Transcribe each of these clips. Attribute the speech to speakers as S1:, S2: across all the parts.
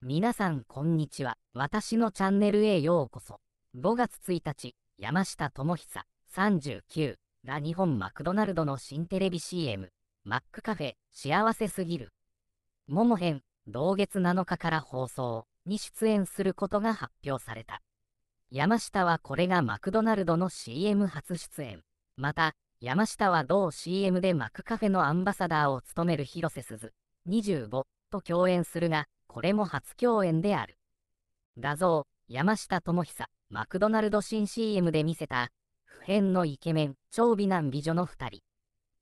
S1: 皆さんこんにちは。私のチャンネルへようこそ。5月1日、山下智久39が日本マクドナルドの新テレビ CM、マックカフェ幸せすぎる。もも編、同月7日から放送に出演することが発表された。山下はこれがマクドナルドの CM 初出演。また、山下は同 CM でマックカフェのアンバサダーを務める広瀬すず25と共演するが、これも初共演である。画像、山下智久、マクドナルド新 CM で見せた、普遍のイケメン、超美男美女の2人。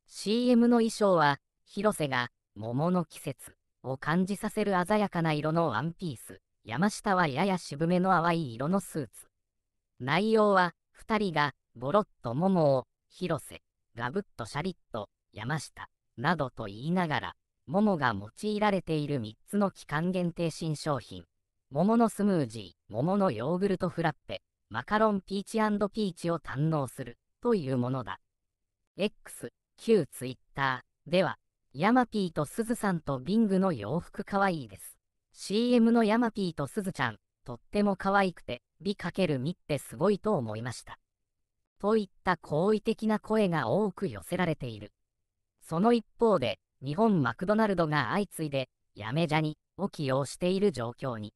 S1: CM の衣装は、広瀬が、桃の季節を感じさせる鮮やかな色のワンピース、山下はやや渋めの淡い色のスーツ。内容は、2人が、ボロッと桃を、広瀬、ガブッとシャリッと、山下、などと言いながら、桃が用いられている3つの期間限定新商品。桃のスムージー、桃のヨーグルトフラッペ、マカロンピーチピーチを堪能するというものだ。X、旧 Twitter では、ヤマピーとすずさんとビングの洋服かわいいです。CM のヤマピーとすずちゃん、とっても可愛くて、美×美ってすごいと思いました。といった好意的な声が多く寄せられている。その一方で、日本マクドナルドが相次いで、やめじゃにを起用している状況に。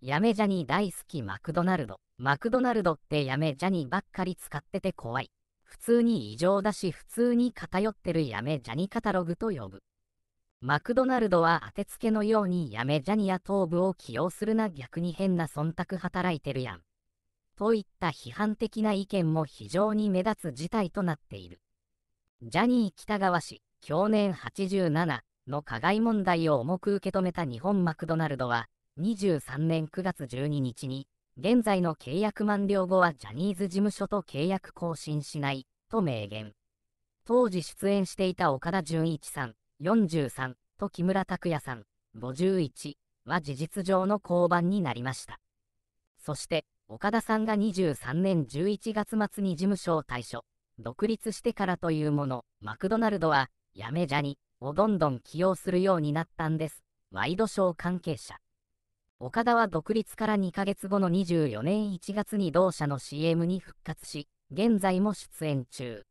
S1: やめじゃに大好きマクドナルド。マクドナルドってやめじゃにばっかり使ってて怖い。普通に異常だし普通に偏ってるやめじゃにカタログと呼ぶ。マクドナルドは当てつけのようにやめじゃにや頭部を起用するな逆に変な忖度働いてるやん。といった批判的な意見も非常に目立つ事態となっている。ジャニー喜多川氏、去年87の加害問題を重く受け止めた日本マクドナルドは、23年9月12日に、現在の契約満了後はジャニーズ事務所と契約更新しない、と明言。当時出演していた岡田准一さん、43と木村拓哉さん、51は事実上の降板になりました。そして、岡田さんが23年11月末に事務所を退所、独立してからというもの、マクドナルドは、やめじゃに、をどんどん起用するようになったんです。ワイドショー関係者。岡田は独立から2ヶ月後の24年1月に同社の CM に復活し、現在も出演中。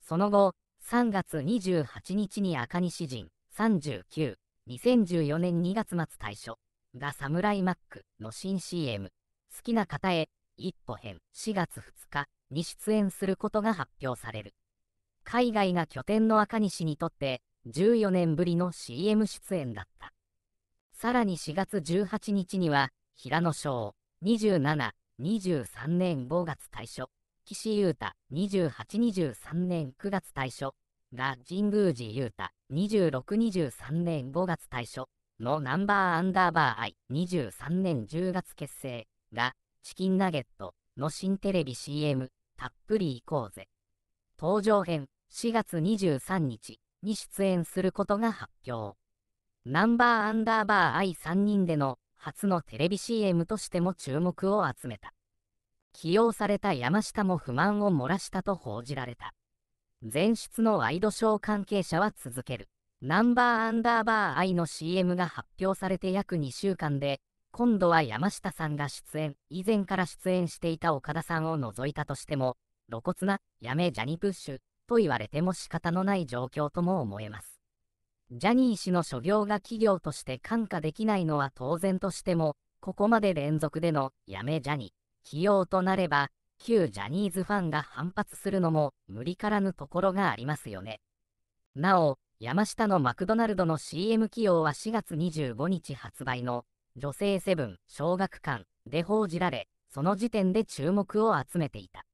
S1: その後、3月28日に赤西陣39、2014年2月末退所がサムライマックの新 CM、好きな方へ一歩編4月2日に出演することが発表される。海外が拠点の赤西にとって14年ぶりの CM 出演だった。さらに4月18日には、平野翔27、23年5月退所、岸優太28、23年9月退所が神宮寺優太26、23年5月退所のナンバーアンダーバーアイ23年10月結成がチキンナゲットの新テレビ CM たっぷり行こうぜ。登場編4月23日に出演することが発表。ナンバーアンダーバー I3 人での初のテレビ CM としても注目を集めた。起用された山下も不満を漏らしたと報じられた。前出のワイドショー関係者は続ける。ナンバーアンダーバー I の CM が発表されて約2週間で、今度は山下さんが出演、以前から出演していた岡田さんを除いたとしても、露骨な、やめジャニプッシュと言われても仕方のない状況とも思えます。ジャニー氏の所業が企業として看過できないのは当然としても、ここまで連続でのやめジャニ、起用となれば、旧ジャニーズファンが反発するのも無理からぬところがありますよね。なお、山下のマクドナルドの CM 起用は4月25日発売の女性セブン小学館で報じられ、その時点で注目を集めていた。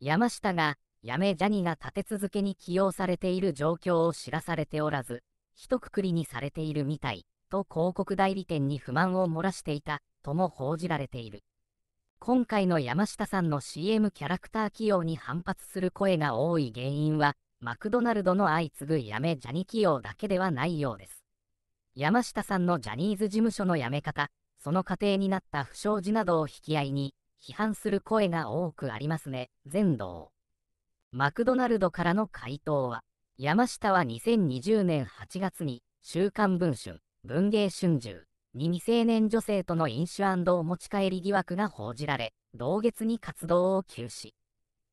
S1: 山下がやめジャニが立て続けに起用されている状況を知らされておらず、一括りにされているみたい、と広告代理店に不満を漏らしていた、とも報じられている。今回の山下さんの CM キャラクター起用に反発する声が多い原因は、マクドナルドの相次ぐやめジャニ起用だけではないようです。山下さんのジャニーズ事務所の辞め方、その過程になった不祥事などを引き合いに、批判する声が多くありますね、全道。マクドナルドからの回答は、山下は2020年8月に、週刊文春、文芸春秋に未成年女性との飲酒お持ち帰り疑惑が報じられ、同月に活動を休止。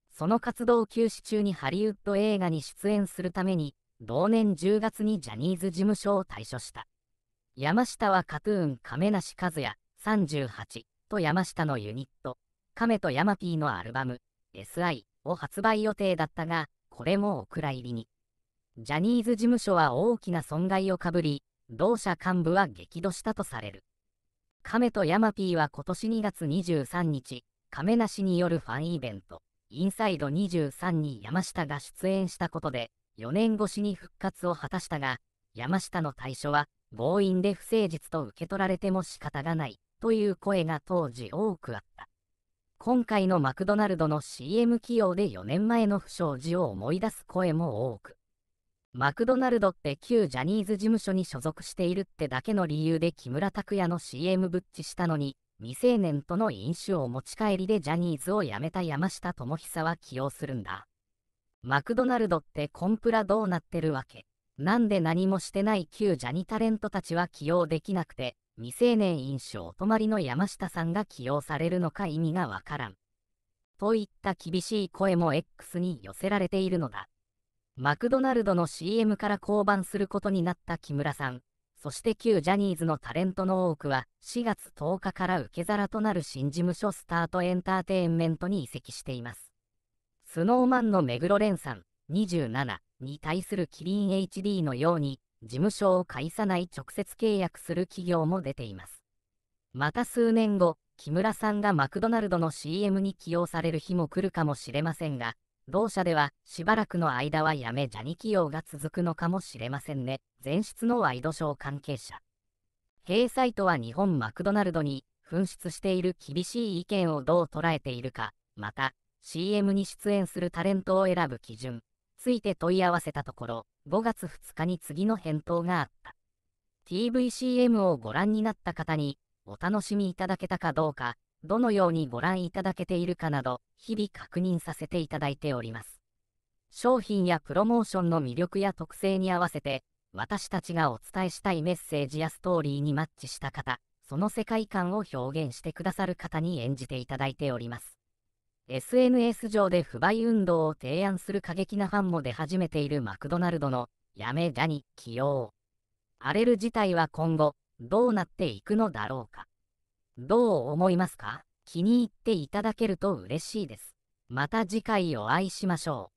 S1: その活動休止中にハリウッド映画に出演するために、同年10月にジャニーズ事務所を退所した。山下はカトゥーン亀梨和也38と山下のユニット、亀と山 P のアルバム SI を発売予定だったが、これもお蔵入りに。ジャニーズ事務所は大きな損害をかぶり、同社幹部は激怒したとされる。亀とヤマピーは今年2月23日、亀梨によるファンイベント、インサイド23に山下が出演したことで、4年越しに復活を果たしたが、山下の対処は、強引で不誠実と受け取られても仕方がない、という声が当時多くあった。今回のマクドナルドの CM 起用で4年前の不祥事を思い出す声も多く、マクドナルドって旧ジャニーズ事務所に所属しているってだけの理由で木村拓哉の CM ぶっちしたのに、未成年との飲酒を持ち帰りでジャニーズを辞めた山下智久は起用するんだ。マクドナルドってコンプラどうなってるわけなんで何もしてない旧ジャニタレントたちは起用できなくて、未成年印象りの山下さんが起用されるのか意味がわからん。といった厳しい声も X に寄せられているのだ。マクドナルドの CM から降板することになった木村さん、そして旧ジャニーズのタレントの多くは4月10日から受け皿となる新事務所スタートエンターテインメントに移籍しています。スノーマンの目黒蓮さん、27に対するキリン HD のように事務所を介さない直接契約する企業も出ています。また数年後、木村さんがマクドナルドの CM に起用される日も来るかもしれませんが、同社ではしばらくの間はやめジャニ起用が続くのかもしれませんね。前室のワイドショー関係者。閉サイトは日本マクドナルドに紛失している厳しい意見をどう捉えているか、また CM に出演するタレントを選ぶ基準、ついて問い合わせたところ、5月2日に次の返答があった。TVCM をご覧になった方に、お楽しみいただけたかどうか、どのようにご覧いただけているかなど、日々確認させていただいております。商品やプロモーションの魅力や特性に合わせて、私たちがお伝えしたいメッセージやストーリーにマッチした方、その世界観を表現してくださる方に演じていただいております。SNS 上で不買運動を提案する過激なファンも出始めているマクドナルドのやめだに起用。荒れる事態は今後、どうなっていくのだろうか。どう思いますか気に入っていただけると嬉しいです。また次回お会いしましょう。